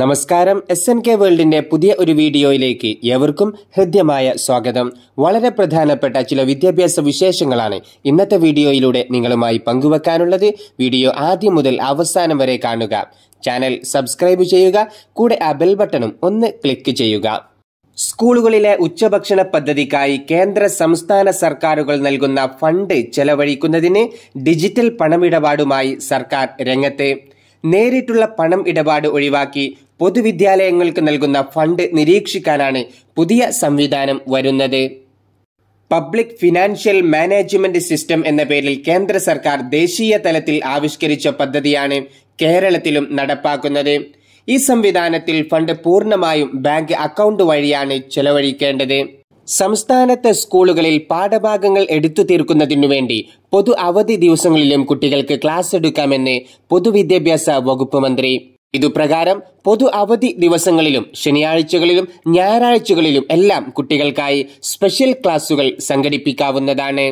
നമസ്കാരം S N K വേൾഡിന്റെ പുതിയ ഒരു വീഡിയോയിലേക്ക് എവർക്കും ഹൃദ്യമായ സ്വാഗതം വളരെ പ്രധാനപ്പെട്ട ചില വിദ്യാഭ്യാസ വിശേഷങ്ങളാണ് ഇന്നത്തെ വീഡിയോയിലൂടെ നിങ്ങളുമായി പങ്കുവെക്കാനുള്ളത് വീഡിയോ ആദ്യം മുതൽ അവസാനം വരെ കാണുക ചാനൽ സബ്സ്ക്രൈബ് ചെയ്യുക കൂടെ ആ ബെൽ ബട്ടണും ഒന്ന് ക്ലിക്ക് ചെയ്യുക സ്കൂളുകളിലെ ഉച്ചഭക്ഷണ പദ്ധതിക്കായി കേന്ദ്ര സംസ്ഥാന സർക്കാരുകൾ നൽകുന്ന ഫണ്ട് ചെലവഴിക്കുന്നതിന് ഡിജിറ്റൽ പണമിടപാടുമായി സർക്കാർ രംഗത്ത് നേരിട്ടുള്ള പണം ഇടപാട് ഒഴിവാക്കി പൊതുവിദ്യാലയങ്ങൾക്ക് നൽകുന്ന ഫണ്ട് നിരീക്ഷിക്കാനാണ് പുതിയ സംവിധാനം വരുന്നത് പബ്ലിക് ഫിനാൻഷ്യൽ മാനേജ്മെന്റ് സിസ്റ്റം എന്ന പേരിൽ കേന്ദ്ര സർക്കാർ ദേശീയ തലത്തിൽ ആവിഷ്കരിച്ച പദ്ധതിയാണ് കേരളത്തിലും നടപ്പാക്കുന്നത് ഈ സംവിധാനത്തിൽ ഫണ്ട് പൂർണ്ണമായും ബാങ്ക് അക്കൗണ്ട് വഴിയാണ് ചെലവഴിക്കേണ്ടത് സംസ്ഥാനത്തെ സ്കൂളുകളിൽ പാഠഭാഗങ്ങൾ എടുത്തു തീർക്കുന്നതിനു വേണ്ടി പൊതു അവധി ദിവസങ്ങളിലും കുട്ടികൾക്ക് ക്ലാസ് എടുക്കാമെന്ന് പൊതുവിദ്യാഭ്യാസ വകുപ്പ് മന്ത്രി ഇതുപ്രകാരം പൊതു അവധി ദിവസങ്ങളിലും ശനിയാഴ്ചകളിലും ഞായറാഴ്ചകളിലും എല്ലാം കുട്ടികൾക്കായി സ്പെഷ്യൽ ക്ലാസുകൾ സംഘടിപ്പിക്കാവുന്നതാണ്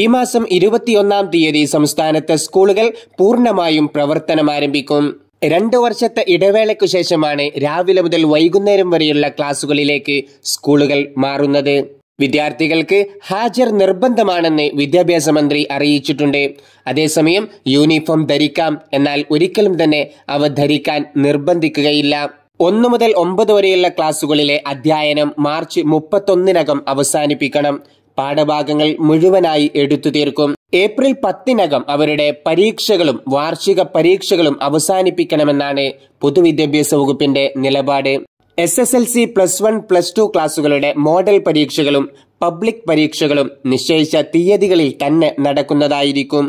ഈ മാസം ഇരുപത്തിയൊന്നാം തീയതി സംസ്ഥാനത്തെ സ്കൂളുകൾ പൂർണ്ണമായും പ്രവർത്തനം ആരംഭിക്കും രണ്ട് വർഷത്തെ ഇടവേളയ്ക്കു ശേഷമാണ് രാവിലെ മുതൽ വൈകുന്നേരം വരെയുള്ള ക്ലാസുകളിലേക്ക് സ്കൂളുകൾ മാറുന്നത് വിദ്യാർത്ഥികൾക്ക് ഹാജർ നിർബന്ധമാണെന്ന് വിദ്യാഭ്യാസ മന്ത്രി അറിയിച്ചിട്ടുണ്ട് അതേസമയം യൂണിഫോം ധരിക്കാം എന്നാൽ ഒരിക്കലും തന്നെ അവ ധരിക്കാൻ നിർബന്ധിക്കുകയില്ല ഒന്നു മുതൽ ഒമ്പത് വരെയുള്ള ക്ലാസ്സുകളിലെ അധ്യയനം മാർച്ച് മുപ്പത്തൊന്നിനകം അവസാനിപ്പിക്കണം പാഠഭാഗങ്ങൾ മുഴുവനായി എടുത്തു തീർക്കും ഏപ്രിൽ പത്തിനകം അവരുടെ പരീക്ഷകളും വാർഷിക പരീക്ഷകളും അവസാനിപ്പിക്കണമെന്നാണ് പൊതുവിദ്യാഭ്യാസ വകുപ്പിന്റെ നിലപാട് S S L C plus one plus two ക്ലാസുകളുടെ മോഡൽ പരീക്ഷകളും പബ്ലിക് പരീക്ഷകളും നിശ്ചയിച്ച തീയതികളിൽ തന്നെ നടക്കുന്നതായിരിക്കും